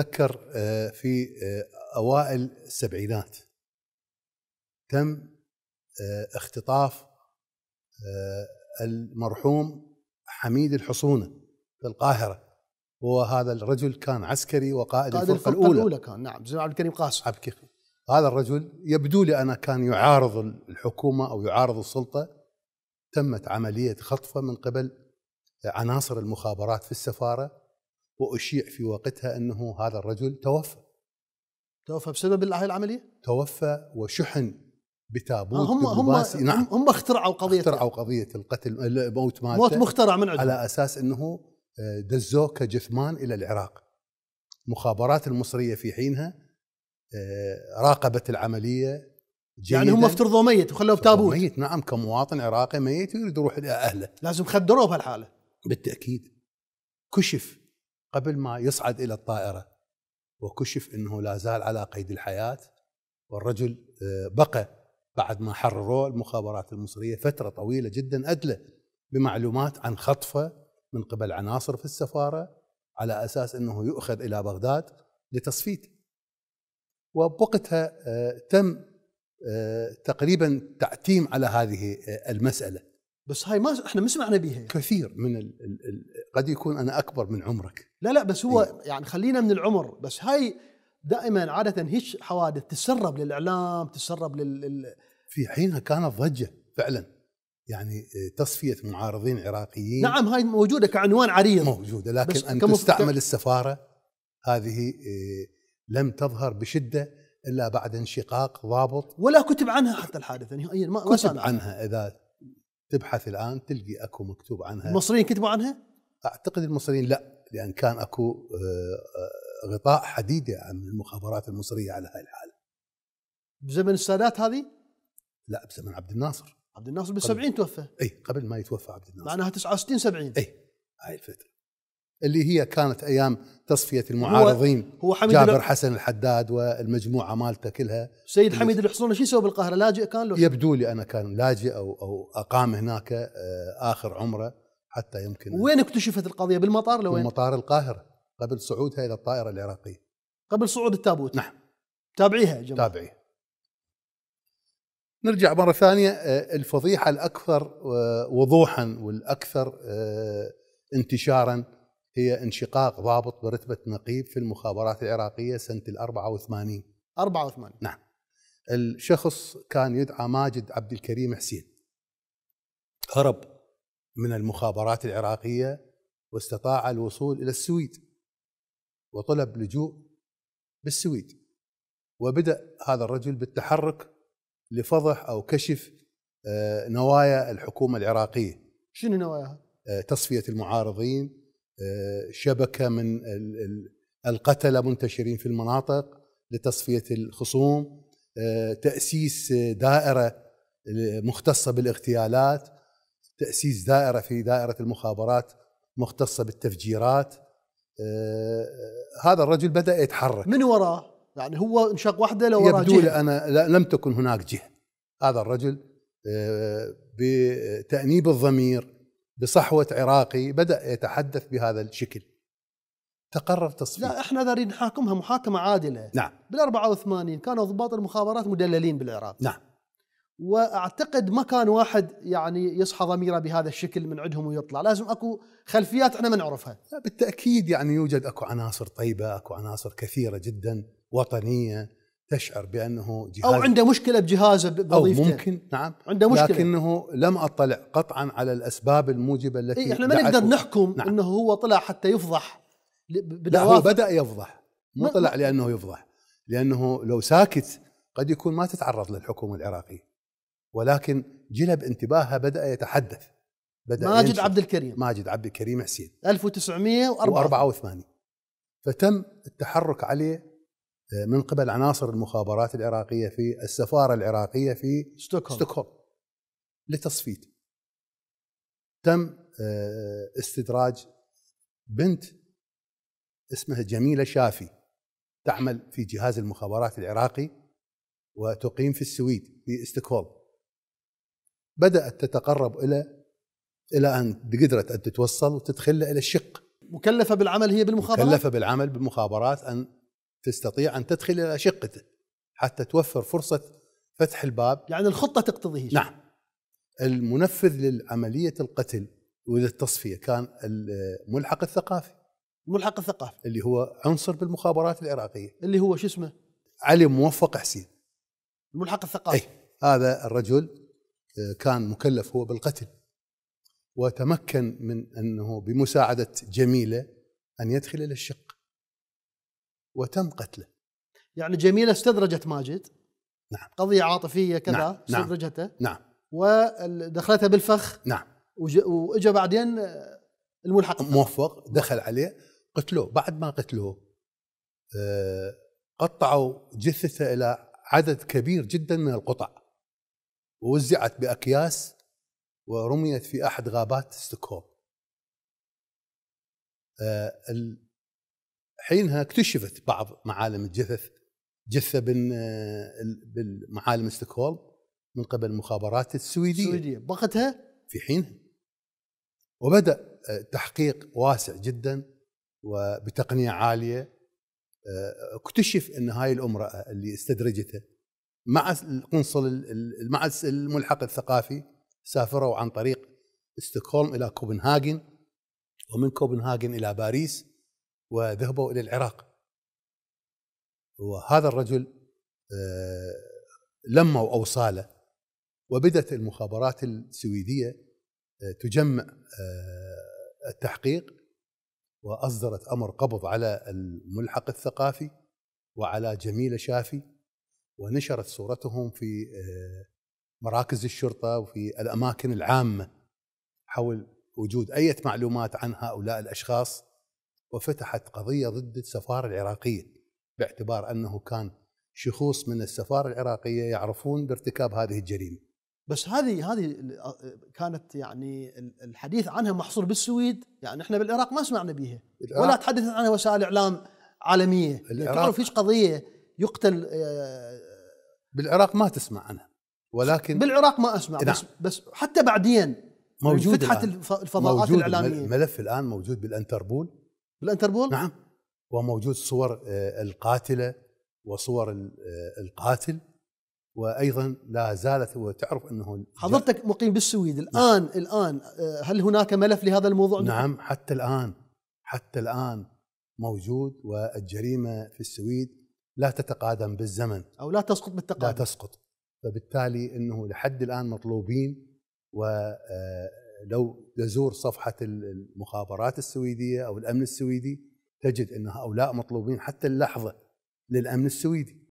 اتذكر آه، في آه، اوائل السبعينات تم آه، اختطاف المرحوم حميد الحصونه في القاهره وهذا الرجل كان عسكري وقائد الفرقه, الفرقة الأولى. الاولى كان نعم عبد الكريم قاسم عبد الكريم هذا الرجل يبدو لي انا كان يعارض الحكومه او يعارض السلطه تمت عمليه خطفه من قبل عناصر المخابرات في السفاره واشيع في وقتها انه هذا الرجل توفى توفى بسبب هاي العمليه؟ توفى وشحن بتابوت آه، هم هم نعم هم اخترعوا قضيه اخترعوا قضيه القتل الموت مالته موت مخترع من عندهم على اساس انه آه، دزوه كجثمان الى العراق المخابرات المصريه في حينها آه، راقبت العمليه جيداً. يعني هم افترضوا ميت وخلوه بتابوت ميت نعم كمواطن عراقي ميت يريد يروح الى اهله لازم خدروه بهالحاله بالتاكيد كشف قبل ما يصعد إلى الطائرة وكشف أنه لا زال على قيد الحياة والرجل آه، بقى بعد ما حرروه المخابرات المصرية فترة طويلة جدا أدلة بمعلومات عن خطفه من قبل عناصر في السفارة على أساس أنه يؤخذ إلى بغداد لتصفيته وبوقتها آه، تم آه، تقريبا تعتيم على هذه المسألة بس هاي ما احنا ما سمعنا بيها يعني. كثير من ال ال ال قد يكون انا اكبر من عمرك لا لا بس هو إيه؟ يعني خلينا من العمر بس هاي دائما عاده هيش حوادث تسرب للاعلام تسرب لل, في حينها كانت ضجه فعلا يعني إيه، تصفيه معارضين عراقيين نعم هاي موجوده كعنوان عريض موجوده لكن ان تستعمل السفاره هذه إيه، لم تظهر بشده الا بعد انشقاق ضابط ولا كتب عنها حتى الحادثه نهائيا ما كتب عنها اذا تبحث الان تلقي اكو مكتوب عنها المصريين كتبوا عنها؟ اعتقد المصريين لا لان كان اكو آه، آه، غطاء حديده عن المخابرات المصريه على هاي الحاله. بزمن السادات هذه؟ لا بزمن عبد الناصر عبد الناصر بال 70 توفى اي قبل ما يتوفى عبد الناصر معناها 69 70 اي هاي الفتره اللي هي كانت ايام تصفيه المعارضين هو, هو حميد جابر حسن الحداد والمجموعه مالته كلها سيد حميد الحصون شو يسوي بالقاهره لاجئ كان له يبدو لي انا كان لاجئ او او اقام هناك آه، اخر عمره حتى يمكن وين اكتشفت القضيه بالمطار لوين؟ بالمطار القاهره قبل صعودها الى الطائره العراقيه قبل صعود التابوت نعم تابعيها يا جماعه تابعيها نرجع مره ثانيه آه، الفضيحه الاكثر آه، وضوحا والاكثر انتشارا هي انشقاق ضابط برتبة نقيب في المخابرات العراقية سنة ال 84 84 نعم الشخص كان يدعى ماجد عبد الكريم حسين هرب من المخابرات العراقية واستطاع الوصول إلى السويد وطلب لجوء بالسويد وبدأ هذا الرجل بالتحرك لفضح أو كشف آه، نوايا الحكومة العراقية شنو نواياها؟ آه، تصفية المعارضين آه، شبكه من القتله منتشرين في المناطق لتصفيه الخصوم آه، تاسيس دائره مختصه بالاغتيالات تاسيس دائره في دائره المخابرات مختصه بالتفجيرات آه، هذا الرجل بدا يتحرك من وراه يعني هو انشق وحده لو يبدو جهة. انا لم تكن هناك جهه هذا الرجل بتانيب الضمير بصحوة عراقي بدأ يتحدث بهذا الشكل تقرر تصفيه لا احنا نريد نحاكمها محاكمة عادلة نعم بال 84 كانوا ضباط المخابرات مدللين بالعراق نعم واعتقد ما كان واحد يعني يصحى ضميره بهذا الشكل من عندهم ويطلع، لازم اكو خلفيات احنا ما نعرفها. بالتاكيد يعني يوجد اكو عناصر طيبه، اكو عناصر كثيره جدا وطنيه تشعر بانه جهاز او عنده مشكله بجهازه بوظيفته او ممكن نعم عنده مشكله لكنه لم اطلع قطعا على الاسباب الموجبه التي إيه احنا ما نقدر نحكم نعم. انه هو طلع حتى يفضح لا هو بدا يفضح مو طلع لانه يفضح لانه لو ساكت قد يكون ما تتعرض للحكومه العراقيه ولكن جلب انتباهها بدا يتحدث بدا ماجد عبد الكريم ماجد عبد الكريم حسين 1984 فتم التحرك عليه من قبل عناصر المخابرات العراقيه في السفاره العراقيه في ستوكهولم ستوكهولم لتصفيت تم آه، استدراج بنت اسمها جميله شافي تعمل في جهاز المخابرات العراقي وتقيم في السويد في استوكهولم بدات تتقرب الى الى ان قدرت ان تتوصل وتدخل الى الشق مكلفه بالعمل هي بالمخابرات مكلفه بالعمل بالمخابرات ان تستطيع أن تدخل إلى شقته حتى توفر فرصة فتح الباب يعني الخطة تقتضيه نعم المنفذ لعملية القتل وللتصفية كان الملحق الثقافي الملحق الثقافي اللي هو عنصر بالمخابرات العراقية اللي هو شو اسمه علي موفق حسين الملحق الثقافي أي هذا الرجل آه، كان مكلف هو بالقتل وتمكن من أنه بمساعدة جميلة أن يدخل إلى الشق وتم قتله يعني جميلة استدرجت ماجد نعم قضية عاطفية كذا نعم. نعم. استدرجته نعم ودخلتها بالفخ نعم واجا بعدين آه، الملحق موفق دخل عليه قتلوه بعد ما قتلوه آه، قطعوا جثته الى عدد كبير جدا من القطع ووزعت باكياس ورميت في احد غابات ستوكهولم آه، حينها اكتشفت بعض معالم الجثث جثه آه، بالمعالم ستوكهولم من قبل المخابرات السويديه السويديه بقتها في حينها وبدا آه، تحقيق واسع جدا وبتقنيه عاليه آه، اكتشف ان هاي الامراه اللي استدرجته مع القنصل مع الملحق الثقافي سافروا عن طريق ستوكهولم الى كوبنهاجن ومن كوبنهاجن الى باريس وذهبوا إلى العراق وهذا الرجل آه، لموا أوصاله وبدأت المخابرات السويدية آه، تجمع آه، التحقيق وأصدرت أمر قبض على الملحق الثقافي وعلى جميل شافي ونشرت صورتهم في مراكز الشرطة وفي الأماكن العامة حول وجود أي معلومات عن هؤلاء الأشخاص وفتحت قضية ضد السفارة العراقية باعتبار أنه كان شخوص من السفارة العراقية يعرفون بارتكاب هذه الجريمة بس هذه هذه كانت يعني الحديث عنها محصور بالسويد يعني احنا بالعراق ما سمعنا بها ولا تحدثت عنها وسائل اعلام عالميه تعرف يعني فيش قضيه يقتل آه، بالعراق ما تسمع عنها ولكن بالعراق ما اسمع نعم. بس بس حتى بعدين موجود فتحت الفضاءات الاعلاميه الملف الان موجود بالانتربول بالانتربول؟ نعم وموجود صور آه، القاتله وصور آه، القاتل وايضا لا زالت وتعرف انه حضرتك مقيم بالسويد الان نعم. الان آه، هل هناك ملف لهذا الموضوع؟ نعم حتى الان حتى الان موجود والجريمه في السويد لا تتقادم بالزمن او لا تسقط بالتقادم لا تسقط فبالتالي انه لحد الان مطلوبين و لو تزور صفحه المخابرات السويديه او الامن السويدي تجد ان هؤلاء مطلوبين حتى اللحظه للامن السويدي